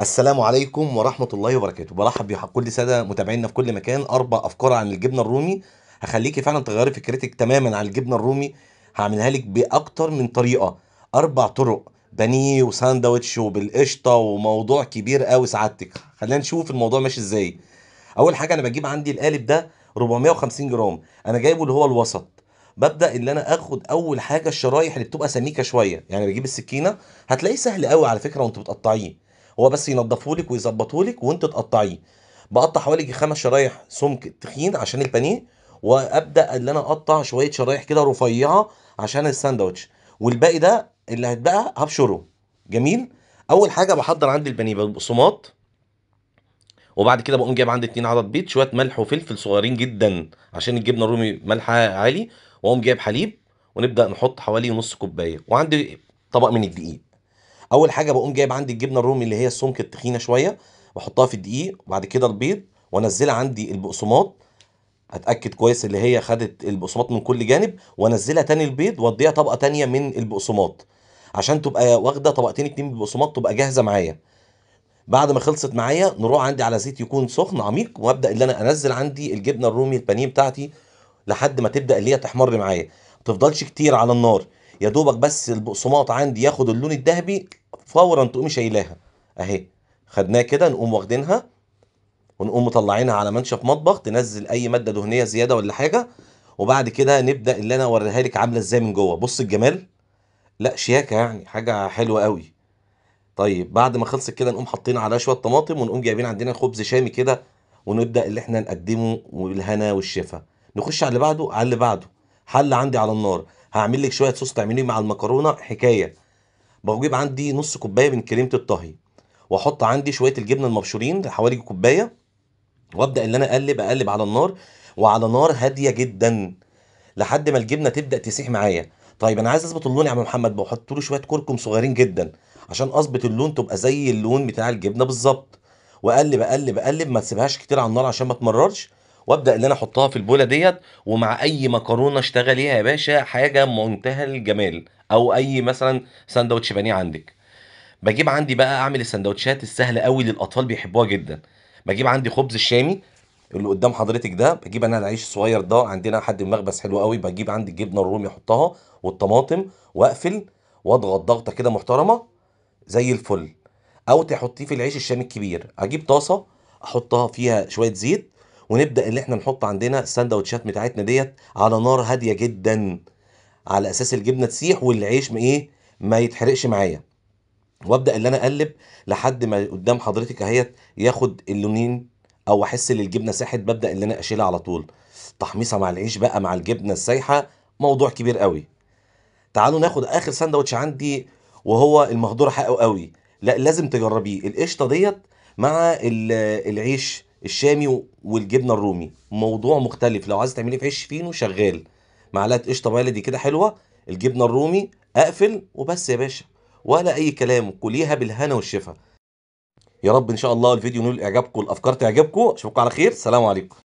السلام عليكم ورحمة الله وبركاته برحب كل سادة متابعينا في كل مكان أربع أفكار عن الجبنة الرومي هخليكي فعلا تغيري فكرتك تماما عن الجبنة الرومي هعملها لك بأكتر من طريقة أربع طرق بانيه وساندوتش وبالقشطة وموضوع كبير قوي سعادتك خلينا نشوف الموضوع ماشي ازاي أول حاجة أنا بجيب عندي القالب ده 450 جرام أنا جايبه اللي هو الوسط ببدا ان انا اخد اول حاجه الشرايح اللي بتبقى سميكه شويه يعني بجيب السكينه هتلاقيه سهل قوي على فكره وانت بتقطعيه هو بس ينضفه لك ويظبطه لك وانت تقطعيه بقطع حوالي خمس شرايح سمك تخين عشان البانيه وابدا ان انا اقطع شويه شرايح كده رفيعه عشان الساندوتش والباقي ده اللي هيتبقى هبشره جميل اول حاجه بحضر عندي البانيه بالبقسماط وبعد كده بقوم جايب عندي اتنين عدد بيض شويه ملح وفلفل صغيرين جدا عشان الجبنه الرومي ملحها عالي واقوم جايب حليب ونبدا نحط حوالي نص كوبايه وعندي طبق من الدقيق اول حاجه بقوم جايب عندي الجبنه الرومي اللي هي السمك التخينه شويه بحطها في الدقيق وبعد كده البيض وانزلها عندي البقسماط اتاكد كويس اللي هي خدت البقسماط من كل جانب وانزلها تاني البيض واديها طبقه تانية من البقسماط عشان تبقى واخده طبقتين اتنين بالبقسماط تبقى جاهزه معايا بعد ما خلصت معايا نروح عندي على زيت يكون سخن عميق وابدا ان انا انزل عندي الجبنه الرومي البانيه بتاعتي لحد ما تبدا اللي هي تحمر معايا ما تفضلش كتير على النار يا دوبك بس البقسماط عندي ياخد اللون الذهبي فورا تقومي شايلاها اهي خدناها كده نقوم واخدينها ونقوم مطلعينها على منشف مطبخ تنزل اي ماده دهنيه زياده ولا حاجه وبعد كده نبدا اللي انا اوريها لك عامله ازاي من جوه بص الجمال لا شياكه يعني حاجه حلوه قوي طيب بعد ما خلصت كده نقوم حاطين عليها شويه طماطم ونقوم جايبين عندنا خبز شامي كده ونبدا اللي احنا نقدمه بالهنا والشفا نخش على اللي بعده على اللي بعده حل عندي على النار هعمل لك شويه صوص تعمليه مع المكرونه حكايه بجيب عندي نص كوبايه من كريمه الطهي واحط عندي شويه الجبنه المبشورين حوالي كوبايه وابدا ان انا اقلب اقلب على النار وعلى نار هاديه جدا لحد ما الجبنه تبدا تسيح معايا طيب انا عايز اظبط اللون يا عم محمد بحط له شويه كركم صغيرين جدا عشان اظبط اللون تبقى زي اللون بتاع الجبنه بالظبط واقلب اقلب اقلب ما تسيبهاش كتير على النار عشان ما تمررش وابدا ان انا احطها في البوله ديت ومع اي مكرونه اشتغليها يا باشا حاجه منتهى الجمال او اي مثلا ساندوتش بانيه عندك بجيب عندي بقى اعمل السندوتشات السهله قوي للاطفال بيحبوها جدا بجيب عندي خبز الشامي اللي قدام حضرتك ده بجيب انا العيش الصغير ده عندنا حد مخبز حلو قوي بجيب عندي الجبنه الرومي احطها والطماطم واقفل واضغط ضغطه كده محترمه زي الفل او تحطيه في العيش الشامي الكبير اجيب طاسه احطها فيها شويه زيت ونبدا ان احنا نحط عندنا السندوتشات بتاعتنا ديت على نار هاديه جدا على اساس الجبنه تسيح والعيش ما ايه ما يتحرقش معايا وابدا ان انا اقلب لحد ما قدام حضرتك اهيت ياخد اللونين او احس ان الجبنه ساحت ببدا ان انا اشيلها على طول تحميصه مع العيش بقى مع الجبنه السايحه موضوع كبير قوي تعالوا ناخد اخر سندوتش عندي وهو المهدور حقه قوي لا لازم تجربيه القشطه ديت مع العيش الشامي والجبنه الرومي موضوع مختلف لو عايز تعمليه في عيش فينو شغال معلقه قشطه بلدي كده حلوه الجبنه الرومي اقفل وبس يا باشا ولا اي كلام كليها بالهنا والشفا يا رب ان شاء الله الفيديو نول اعجابكم الافكار تعجبكم اشوفكم على خير سلام عليكم